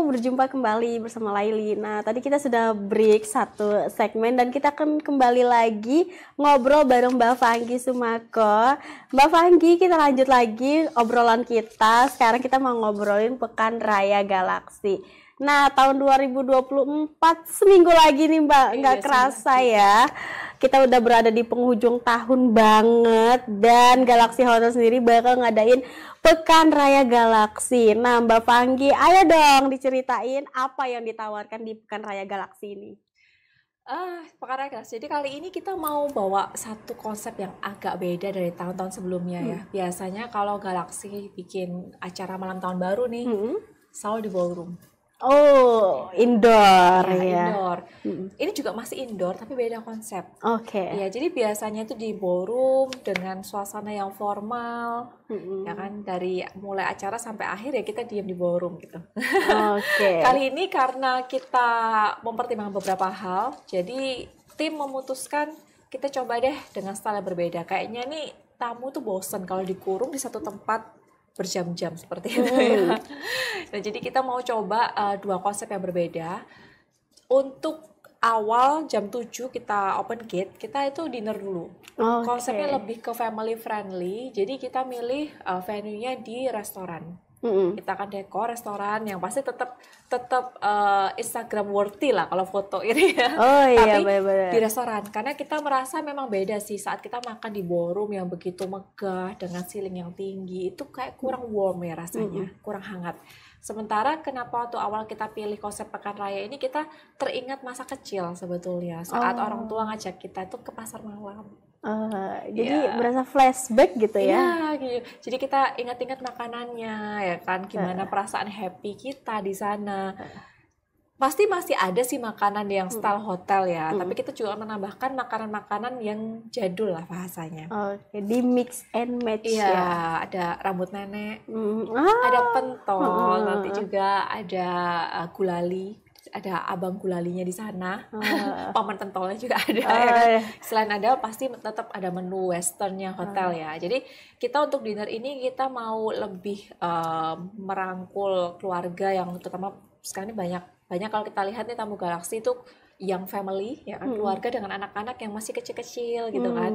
berjumpa kembali bersama Laili. Nah, tadi kita sudah break satu segmen dan kita akan kembali lagi ngobrol bareng Mbak Fanggi Sumako. Mbak Fanggi, kita lanjut lagi obrolan kita. Sekarang kita mau ngobrolin Pekan Raya Galaksi. Nah, tahun 2024 seminggu lagi nih Mbak, iya, nggak iya, kerasa sama. ya. Kita udah berada di penghujung tahun banget dan Galaxy Hotel sendiri bakal ngadain Pekan Raya Galaksi. Nah, Mbak Panggi, ayo dong diceritain apa yang ditawarkan di Pekan Raya Galaksi ini. Ah, Pekan Raya Galaksi. Jadi kali ini kita mau bawa satu konsep yang agak beda dari tahun-tahun sebelumnya ya. hmm. ya. Biasanya kalau Galaksi bikin acara malam tahun baru nih, hmm. selalu di ballroom Oh, iya. indoor ya. ya. Indoor. Hmm. Ini juga masih indoor tapi beda konsep. Oke. Okay. Ya, jadi biasanya itu di ballroom dengan suasana yang formal. Hmm. Ya kan dari mulai acara sampai akhir ya kita diam di ballroom gitu. Oke. Okay. Kali ini karena kita mempertimbangkan beberapa hal, jadi tim memutuskan kita coba deh dengan style yang berbeda. Kayaknya nih tamu tuh bosen kalau dikurung di satu tempat berjam-jam seperti itu ya. Nah, jadi kita mau coba uh, dua konsep yang berbeda. Untuk awal jam 7 kita open gate, kita itu dinner dulu. Okay. Konsepnya lebih ke family friendly. Jadi kita milih uh, venue-nya di restoran. Mm-hmm. Kita akan dekor restoran yang pasti tetap tetap uh, eh, Instagram worthy lah kalau foto ini ya. Oh iya, Tapi bener-bener. di restoran karena kita merasa memang beda sih saat kita makan di ballroom yang begitu megah dengan ceiling yang tinggi itu kayak kurang warm ya rasanya, mm-hmm. kurang hangat. Sementara kenapa waktu awal kita pilih konsep pekan raya ini kita teringat masa kecil sebetulnya saat oh. orang tua ngajak kita itu ke pasar malam jadi yeah. berasa flashback gitu ya? Iya, yeah, gitu. jadi kita ingat-ingat makanannya ya kan, gimana uh. perasaan happy kita di sana. Pasti masih ada sih makanan yang hmm. style hotel ya, hmm. tapi kita juga menambahkan makanan-makanan yang jadul lah bahasanya. Oke, di mix and match iya, ya. ada rambut nenek, hmm, ah. ada pentol, nanti juga ada eh, gulali ada abang gulalinya di sana, uh. paman tentolnya juga ada. Uh, ya kan. Iya. Selain ada, pasti tetap ada menu westernnya hotel uh. ya. Jadi kita untuk dinner ini kita mau lebih uh, merangkul keluarga yang terutama sekarang ini banyak banyak kalau kita lihat nih tamu galaksi itu yang family ya kan hmm. keluarga dengan anak-anak yang masih kecil-kecil gitu hmm. kan.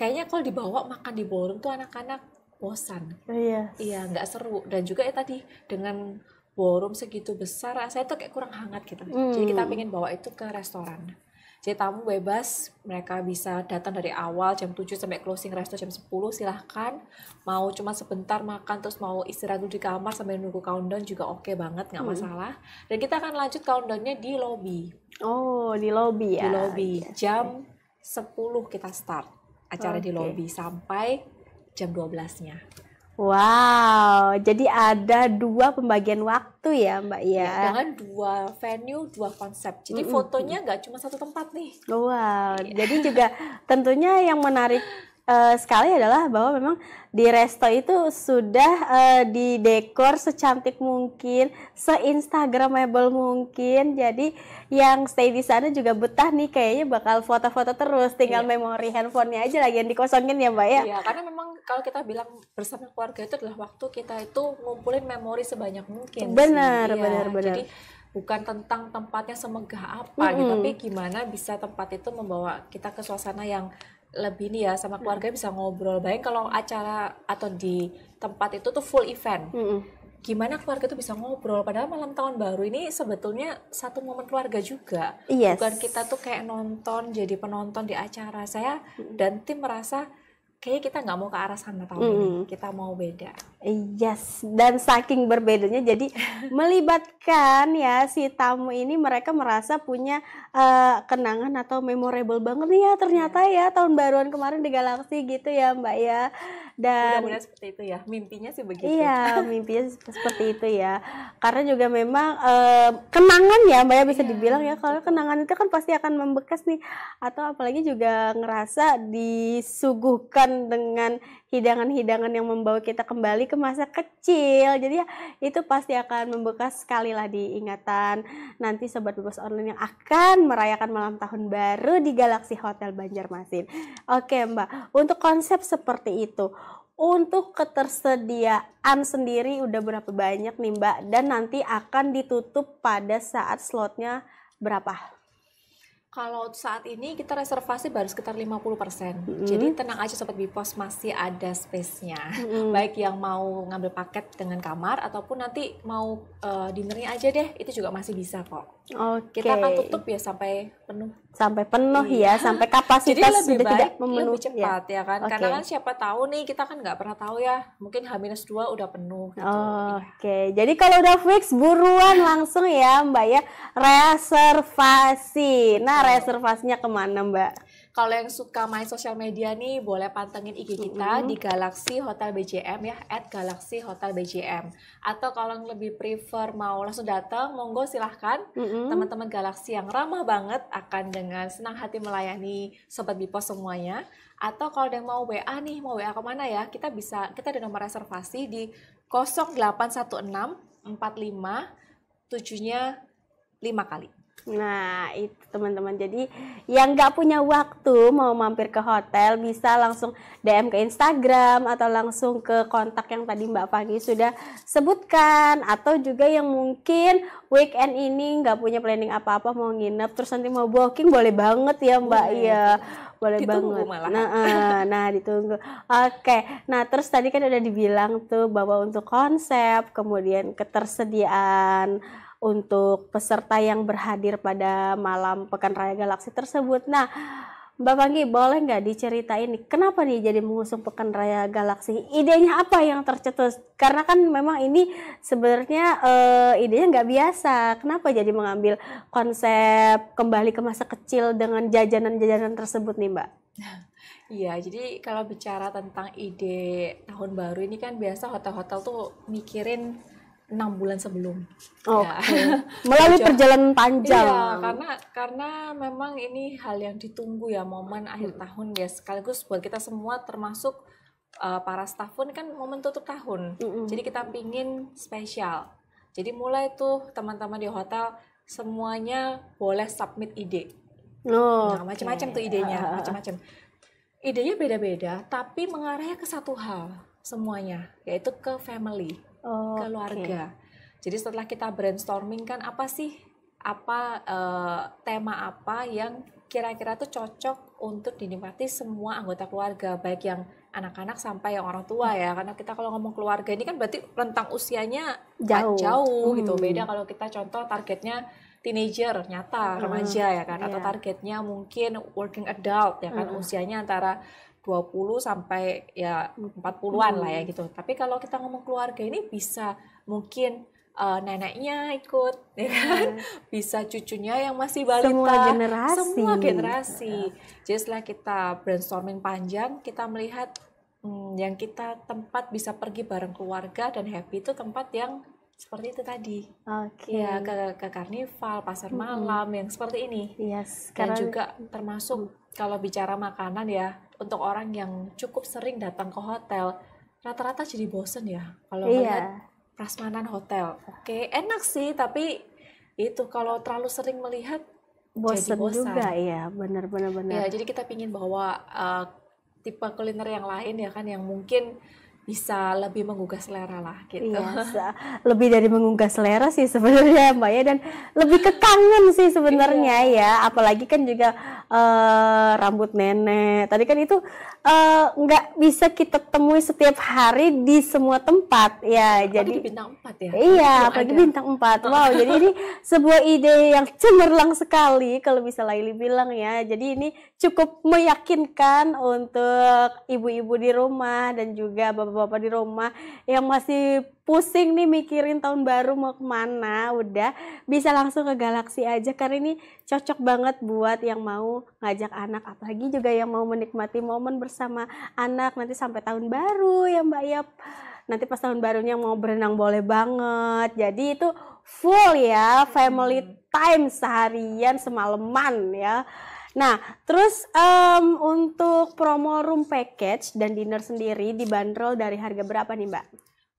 Kayaknya kalau dibawa makan di ballroom tuh anak-anak bosan. Yes. Iya. iya, nggak seru dan juga ya tadi dengan ballroom segitu besar rasanya tuh kayak kurang hangat gitu. Hmm. Jadi kita hmm. pengen bawa itu ke restoran. Jadi tamu bebas, mereka bisa datang dari awal jam 7 sampai closing resto jam 10 silahkan. Mau cuma sebentar makan terus mau istirahat dulu di kamar sambil nunggu countdown juga oke okay banget nggak hmm. masalah. Dan kita akan lanjut countdownnya di lobby. Oh di lobby ya. Di lobby yes. Iya jam 10 kita start acara okay. di lobby sampai jam 12-nya. Wow, jadi ada dua pembagian waktu ya Mbak ya? Iya, dengan dua venue, dua konsep. Jadi mm -hmm. fotonya nggak cuma satu tempat nih. Wow, yeah. jadi juga tentunya yang menarik uh, sekali adalah bahwa memang di resto itu sudah uh, didekor secantik mungkin, seinstagramable mungkin. Jadi yang stay di sana juga betah nih kayaknya bakal foto-foto terus, tinggal yeah. memori handphonenya aja lagi yang dikosongin ya Mbak ya. Iya, yeah, karena memang kalau kita bilang bersama keluarga itu adalah waktu kita itu ngumpulin memori sebanyak mungkin benar sih. benar ya, benar jadi bukan tentang tempatnya semegah apa mm -hmm. gitu tapi gimana bisa tempat itu membawa kita ke suasana yang lebih nih ya sama keluarga bisa ngobrol baik kalau acara atau di tempat itu tuh full event mm -hmm. gimana keluarga tuh bisa ngobrol padahal malam tahun baru ini sebetulnya satu momen keluarga juga yes. bukan kita tuh kayak nonton jadi penonton di acara saya mm -hmm. dan tim merasa kayaknya kita nggak mau ke arah sana tahun mm. ini kita mau beda yes dan saking berbedanya jadi melibatkan ya si tamu ini mereka merasa punya uh, kenangan atau memorable banget nih ya ternyata iya. ya tahun baruan kemarin di Galaxy gitu ya Mbak ya. Dan mudah-mudahan seperti itu ya. Mimpinya sih begitu. Iya, mimpinya seperti itu ya. Karena juga memang uh, kenangan ya Mbak ya bisa iya, dibilang ya kalau kenangan itu kan pasti akan membekas nih atau apalagi juga ngerasa disuguhkan dengan hidangan-hidangan yang membawa kita kembali ke masa kecil. Jadi ya, itu pasti akan membekas sekali lah di ingatan nanti sobat bebas online yang akan merayakan malam tahun baru di Galaxy Hotel Banjarmasin. Oke, Mbak, untuk konsep seperti itu untuk ketersediaan sendiri udah berapa banyak nih Mbak dan nanti akan ditutup pada saat slotnya berapa? Kalau saat ini kita reservasi baru sekitar 50%. Mm-hmm. Jadi tenang aja Sobat Bipos masih ada space-nya. Mm-hmm. Baik yang mau ngambil paket dengan kamar ataupun nanti mau uh, eh, dinernya aja deh, itu juga masih bisa kok. Oke. Okay. Kita akan tutup ya sampai penuh. Sampai penuh iya. ya, sampai kapasitas Jadi lebih sudah baik, tidak memenuhi. Lebih ya. cepat ya, ya kan? Okay. Karena kan siapa tahu nih kita kan nggak pernah tahu ya, mungkin H-2 udah penuh. Gitu. Oh, Oke. Okay. Jadi kalau udah fix buruan langsung ya Mbak ya reservasi. Nah iya. reservasinya kemana Mbak? Kalau yang suka main sosial media nih, boleh pantengin IG kita mm -hmm. di Galaxy Hotel BJM ya, at Galaxy Hotel BJM. Atau kalau yang lebih prefer mau langsung datang, monggo silahkan. Mm -hmm. Teman-teman Galaxy yang ramah banget akan dengan senang hati melayani Sobat Bipo semuanya. Atau kalau yang mau WA nih, mau WA kemana ya, kita bisa, kita ada nomor reservasi di 0816 45 lima kali. Nah, itu teman-teman. Jadi yang nggak punya waktu mau mampir ke hotel bisa langsung DM ke Instagram atau langsung ke kontak yang tadi Mbak Pagi sudah sebutkan atau juga yang mungkin weekend ini nggak punya planning apa-apa mau nginep terus nanti mau booking boleh banget ya Mbak boleh. ya boleh banget. Malah. Nah, uh, nah ditunggu. Oke, okay. nah terus tadi kan udah dibilang tuh bahwa untuk konsep, kemudian ketersediaan untuk peserta yang berhadir pada malam Pekan Raya Galaksi tersebut. Nah, Mbak Panggi, boleh nggak diceritain nih, kenapa nih jadi mengusung Pekan Raya Galaksi? Idenya apa yang tercetus? Karena kan memang ini sebenarnya uh, idenya nggak biasa. Kenapa jadi mengambil konsep kembali ke masa kecil dengan jajanan-jajanan tersebut nih, Mbak? Iya, jadi kalau bicara tentang ide tahun baru ini kan biasa hotel-hotel tuh mikirin enam bulan sebelum. Oh, ya. melalui perjalanan panjang. Iya, karena karena memang ini hal yang ditunggu ya momen hmm. akhir tahun ya sekaligus buat kita semua termasuk uh, para staff pun kan momen tutup tahun. Hmm. Jadi kita pingin spesial. Jadi mulai tuh teman-teman di hotel semuanya boleh submit ide. Oh, nah, macam-macam tuh idenya, uh. macam-macam. Idenya beda-beda, tapi mengarahnya ke satu hal semuanya, yaitu ke family oh, keluarga. Okay. Jadi setelah kita brainstorming kan apa sih apa uh, tema apa yang kira-kira tuh cocok untuk dinikmati semua anggota keluarga baik yang anak-anak sampai yang orang tua ya karena kita kalau ngomong keluarga ini kan berarti rentang usianya jauh jauh gitu. hmm. gitu beda kalau kita contoh targetnya teenager nyata hmm, remaja hmm, ya kan yeah. atau iya. targetnya mungkin working adult ya kan hmm. usianya antara 20 sampai ya 40-an hmm. lah ya hmm. gitu. Tapi kalau kita ngomong keluarga ini bisa mungkin uh, neneknya ikut ya kan? Hmm. Bisa cucunya yang masih balita. Semua generasi. Semua generasi. Hmm. Jadi setelah kita brainstorming panjang, kita melihat hmm, yang kita tempat bisa pergi bareng keluarga dan happy itu tempat yang seperti itu tadi. Oke. Okay. Ya ke, ke karnival, pasar mm -hmm. malam yang seperti ini. Yes. Dan juga termasuk kalau bicara makanan ya untuk orang yang cukup sering datang ke hotel rata-rata jadi bosen ya kalau iya. melihat prasmanan hotel. Oke okay. enak sih tapi itu kalau terlalu sering melihat bosen jadi bosan. juga ya benar-benar benar. Ya jadi kita ingin bahwa uh, eh, tipe kuliner yang lain ya kan yang mungkin bisa lebih menggugah selera lah gitu. Iya, lebih dari menggugah selera sih sebenarnya Mbak ya dan lebih kekangen sih sebenarnya iya. ya. Apalagi kan juga uh, rambut nenek. Tadi kan itu eh, nggak uh, bisa kita temui setiap hari di semua tempat ya. Apalagi jadi bintang 4 ya. Iya, apalagi ada. bintang 4. Wow, jadi ini sebuah ide yang cemerlang sekali kalau bisa Laili bilang ya. Jadi ini cukup meyakinkan untuk ibu-ibu di rumah dan juga bapak bapak-bapak di rumah yang masih pusing nih mikirin tahun baru mau kemana, udah bisa langsung ke Galaxy aja karena ini cocok banget buat yang mau ngajak anak, apalagi juga yang mau menikmati momen bersama anak nanti sampai tahun baru ya Mbak Yap. Nanti pas tahun barunya mau berenang boleh banget. Jadi itu full ya family hmm. time seharian semalaman ya. Nah, terus um, untuk promo room package dan dinner sendiri dibanderol dari harga berapa nih, Mbak?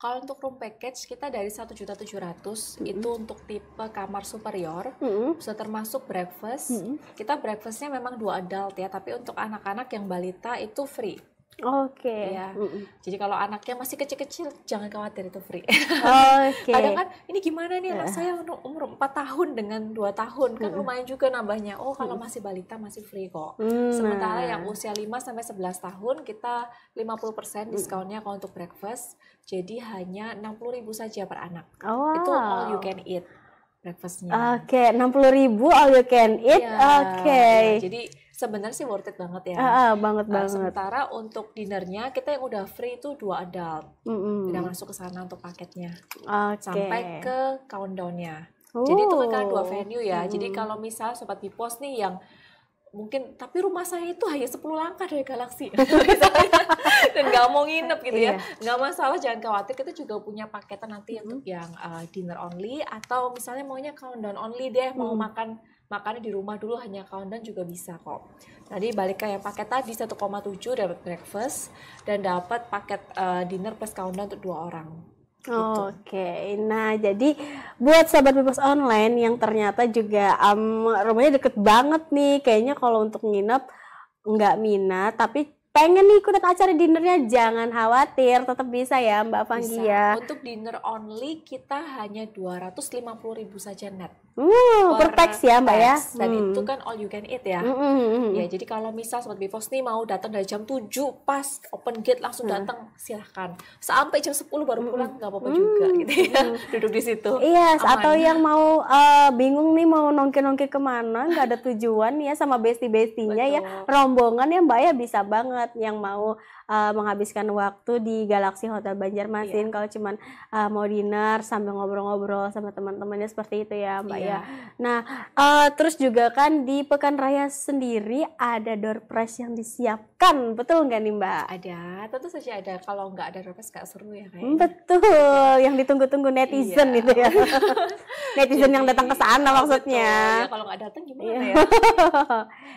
Kalau untuk room package kita dari satu juta tujuh ratus itu untuk tipe kamar superior, mm-hmm. sudah termasuk breakfast. Mm-hmm. Kita breakfastnya memang dua adult ya, tapi untuk anak-anak yang balita itu free. Oke. Okay. Ya. Jadi kalau anaknya masih kecil-kecil, jangan khawatir itu free. Oke. Okay. Kadang kan ini gimana nih anak saya umur 4 tahun dengan dua tahun kan lumayan juga nambahnya. Oh, kalau masih balita masih free kok. Mm. Sementara yang nah. usia 5 sampai sebelas tahun kita 50% diskonnya kalau untuk breakfast. Jadi hanya enam puluh ribu saja per anak. Oh, wow. Itu all you can eat breakfastnya. Oke, enam puluh ribu all you can eat. Yeah. Oke. Okay. Ya, jadi sebenarnya sih worth it banget ya. Uh, uh, banget uh, banget. Sementara untuk dinernya kita yang udah free itu dua adult. Mm -hmm. Udah masuk ke sana untuk paketnya. Okay. Sampai ke countdownnya. Oh. Jadi itu kan dua oh. venue ya. Mm. Jadi kalau misal sobat Bipos nih yang mungkin tapi rumah saya itu hanya 10 langkah dari galaksi dan nggak mau nginep gitu ya iya. nggak masalah jangan khawatir kita juga punya paketan nanti mm -hmm. untuk yang uh, dinner only atau misalnya maunya countdown only deh mm -hmm. mau makan makannya di rumah dulu hanya dan juga bisa kok. Tadi balik kayak paket tadi 1,7 dapat breakfast dan dapat paket uh, dinner plus kawan untuk dua orang. Gitu. Oke, nah jadi buat sahabat bebas online yang ternyata juga um, rumahnya deket banget nih, kayaknya kalau untuk nginep nggak minat, tapi pengen nih ikut acara dinernya jangan khawatir tetap bisa ya Mbak Fangia ya. Untuk dinner only kita hanya dua ratus lima puluh ribu saja net. Uh, per pax ya Mbak ya. Dan hmm. itu kan all you can eat ya. Hmm, Ya jadi kalau misal sobat Bifos nih mau datang dari jam tujuh pas open gate langsung hmm. datang silahkan. Sampai jam sepuluh baru pulang nggak hmm. apa-apa hmm. juga mm. gitu ya. Hmm. Duduk di situ. Iya, yes, atau yang mau uh, bingung nih mau nongki-nongki kemana nggak ada tujuan ya sama besti-bestinya ya rombongan ya Mbak ya bisa banget banget yang mau uh, menghabiskan waktu di Galaxy Hotel Banjarmasin yeah. kalau cuman uh, mau dinner sambil ngobrol-ngobrol sama teman-temannya seperti itu ya Mbak yeah. ya. Iya. Nah, uh, terus juga kan di Pekan Raya sendiri ada door prize yang disiapkan, betul nggak nih Mbak? Ada, tentu saja ada. Kalau nggak ada door prize nggak seru ya kayaknya. Betul, yeah. yang ditunggu-tunggu iya. netizen yeah. itu ya. netizen Jadi, yang datang ke sana maksudnya. Ya, kalau nggak datang gimana yeah. ya?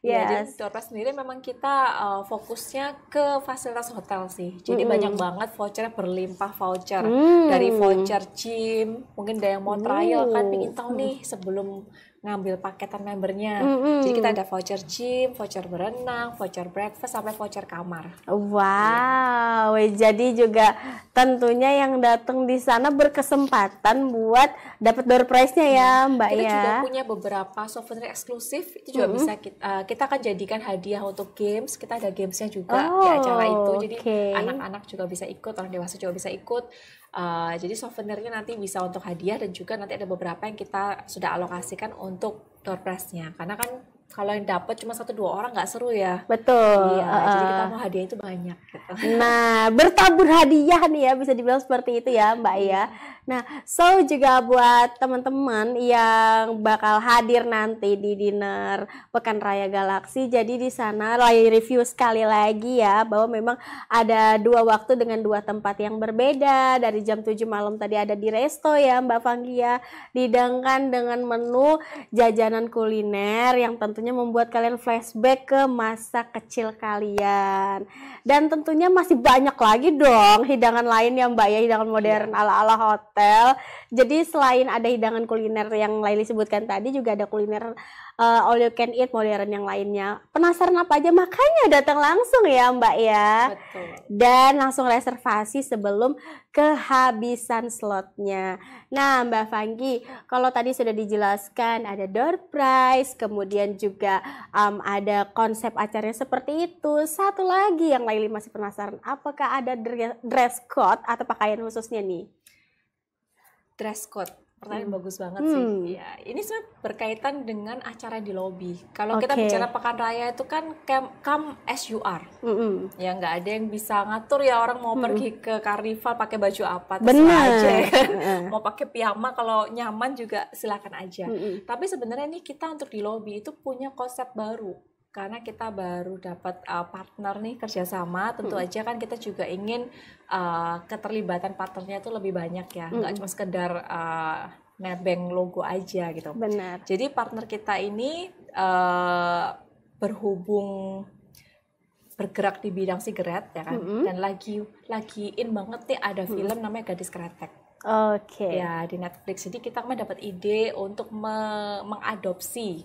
Iya, yes. Ya, jadi door prize sendiri memang kita uh, fokusnya ke fase fasilitas hotel sih. Jadi mm. banyak banget voucher berlimpah voucher mm. dari voucher gym. Mungkin ada yang mau mm. trial kan pingin tahu nih sebelum ngambil paketan membernya. Mm-hmm. Jadi kita ada voucher gym, voucher berenang, voucher breakfast sampai voucher kamar. Wow, ya. jadi juga tentunya yang datang di sana berkesempatan buat dapat door prize-nya ya, hmm. Mbak kita ya. Kita juga punya beberapa souvenir eksklusif itu juga -hmm. bisa kita eh, kita akan jadikan hadiah untuk games. Kita ada gamesnya juga oh, di acara itu. Jadi anak-anak okay. juga bisa ikut, orang dewasa juga bisa ikut. Uh, jadi souvenirnya nanti bisa untuk hadiah dan juga nanti ada beberapa yang kita sudah alokasikan untuk door prize-nya. Karena kan kalau yang dapat cuma satu dua orang nggak seru ya. Betul. Iya, uh, jadi kita mau hadiah itu banyak. Gitu. Nah, bertabur hadiah nih ya bisa dibilang seperti itu ya Mbak ya. Iya. Nah, so juga buat teman-teman yang bakal hadir nanti di dinner Pekan Raya Galaksi. Jadi di sana lay review sekali lagi ya bahwa memang ada dua waktu dengan dua tempat yang berbeda. Dari jam 7 malam tadi ada di resto ya Mbak Fangia. Didangkan dengan menu jajanan kuliner yang tentu tentunya membuat kalian flashback ke masa kecil kalian. Dan tentunya masih banyak lagi dong hidangan lain yang Mbak ya, hidangan iya. modern ala-ala hotel. Jadi selain ada hidangan kuliner yang Laili sebutkan tadi juga ada kuliner uh, all you can eat modern yang lainnya. Penasaran apa aja? Makanya datang langsung ya Mbak ya. Betul. Dan langsung reservasi sebelum kehabisan slotnya. Nah Mbak Fangi kalau tadi sudah dijelaskan ada door prize, kemudian juga um, ada konsep acaranya seperti itu. Satu lagi yang Laili masih penasaran, apakah ada dress code atau pakaian khususnya nih? Dress code Pertanyaan hmm. bagus banget hmm. sih. Ya, ini sebenarnya berkaitan dengan acara di lobi. Kalau okay. kita bicara pekan raya itu kan come as you are. Mm -hmm. Ya nggak ada yang bisa ngatur ya orang mau mm -hmm. pergi ke karnival pakai baju apa terserah aja ya kan. mau pakai piyama kalau nyaman juga silakan aja. Mm -hmm. Tapi sebenarnya ini kita untuk di lobi itu punya konsep baru karena kita baru dapat uh, partner nih kerjasama tentu hmm. aja kan kita juga ingin uh, keterlibatan partnernya itu lebih banyak ya hmm. nggak cuma sekedar uh, eh, netbank logo aja gitu benar jadi partner kita ini uh, berhubung bergerak di bidang sigaret ya kan hmm. dan lagi lagi in banget nih ada hmm. film namanya gadis kretek Oke. Okay. Ya di Netflix. Jadi kita kan dapat ide untuk me mengadopsi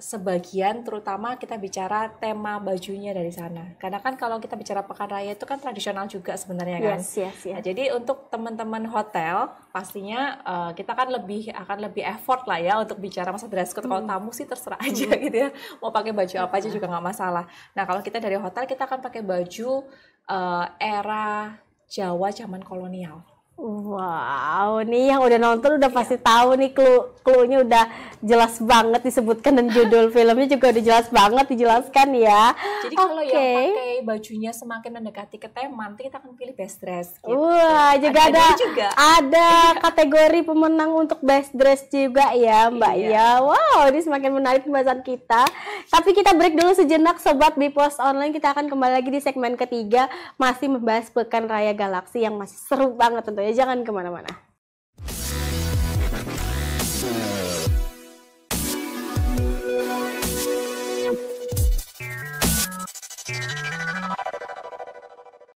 sebagian terutama kita bicara tema bajunya dari sana karena kan kalau kita bicara pekan raya itu kan tradisional juga sebenarnya kan yes, yes, yes. Nah, jadi untuk teman-teman hotel pastinya uh, kita kan lebih akan lebih effort lah ya untuk bicara masa dress code hmm. kalau tamu sih terserah aja hmm. gitu ya mau pakai baju apa aja hmm. juga nggak masalah nah kalau kita dari hotel kita akan pakai baju uh, era Jawa zaman kolonial Wow, nih yang udah nonton udah pasti yeah. tahu nih clue cluenya udah jelas banget disebutkan dan judul filmnya juga udah jelas banget dijelaskan ya. Jadi okay. kalau yang pakai bajunya semakin mendekati ke tema, nanti kita akan pilih best dress. Gitu. Wah, juga ada ada, juga. ada kategori pemenang untuk best dress juga ya, Mbak yeah. ya. Wow, ini semakin menarik pembahasan kita. Tapi kita break dulu sejenak sobat di post Online, kita akan kembali lagi di segmen ketiga masih membahas Pekan Raya Galaksi yang masih seru banget tentunya jangan kemana-mana.